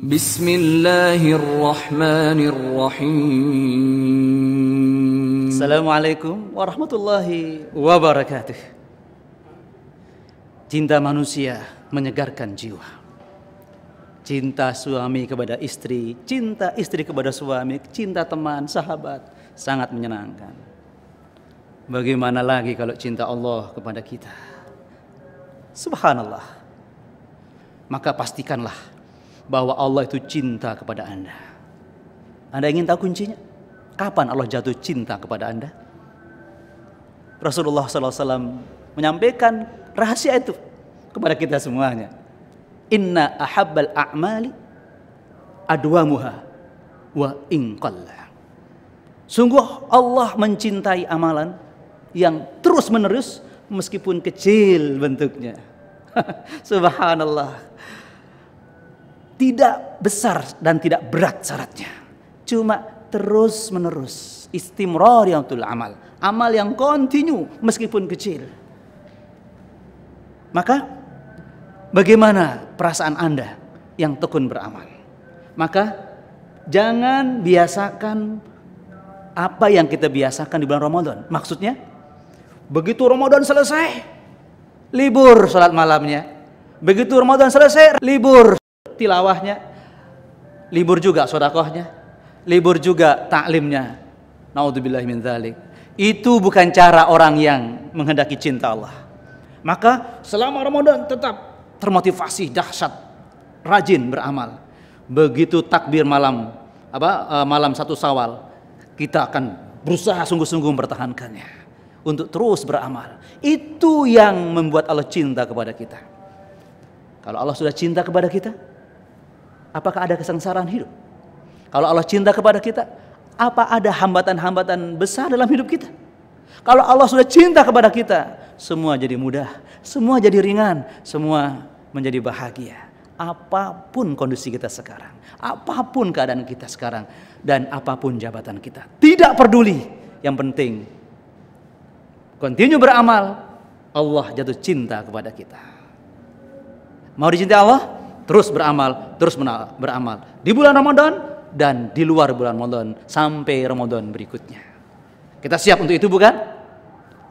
Bismillahirrahmanirrahim. Assalamualaikum warahmatullahi wabarakatuh. Cinta manusia menyegarkan jiwa. Cinta suami kepada istri, cinta istri kepada suami, cinta teman, sahabat sangat menyenangkan. Bagaimana lagi kalau cinta Allah kepada kita? Subhanallah. Maka pastikanlah bahwa Allah itu cinta kepada Anda. Anda ingin tahu kuncinya? Kapan Allah jatuh cinta kepada Anda? Rasulullah SAW menyampaikan rahasia itu kepada kita semuanya. Inna ahabbal a'mali adwamuha wa inqallah. Sungguh Allah mencintai amalan yang terus menerus meskipun kecil bentuknya. Subhanallah. Tidak besar dan tidak berat syaratnya. Cuma terus menerus istimrar yang tul amal. Amal yang kontinu meskipun kecil. Maka bagaimana perasaan Anda yang tekun beramal? Maka jangan biasakan apa yang kita biasakan di bulan Ramadan. Maksudnya, begitu Ramadan selesai, libur salat malamnya. Begitu Ramadan selesai, libur tilawahnya, libur juga sodakohnya, libur juga taklimnya. Naudzubillah min dzalik. Itu bukan cara orang yang menghendaki cinta Allah. Maka selama Ramadan tetap termotivasi dahsyat, rajin beramal. Begitu takbir malam apa e, malam satu sawal kita akan berusaha sungguh-sungguh mempertahankannya untuk terus beramal. Itu yang membuat Allah cinta kepada kita. Kalau Allah sudah cinta kepada kita, Apakah ada kesengsaraan hidup? Kalau Allah cinta kepada kita, apa ada hambatan-hambatan besar dalam hidup kita? Kalau Allah sudah cinta kepada kita, semua jadi mudah, semua jadi ringan, semua menjadi bahagia. Apapun kondisi kita sekarang, apapun keadaan kita sekarang, dan apapun jabatan kita, tidak peduli. Yang penting, continue beramal. Allah jatuh cinta kepada kita. Mau dicintai Allah? terus beramal, terus beramal di bulan Ramadan dan di luar bulan Ramadan sampai Ramadan berikutnya. Kita siap untuk itu bukan?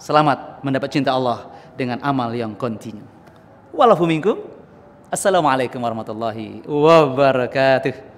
Selamat mendapat cinta Allah dengan amal yang kontinu. Walaupun minkum. Assalamualaikum warahmatullahi wabarakatuh.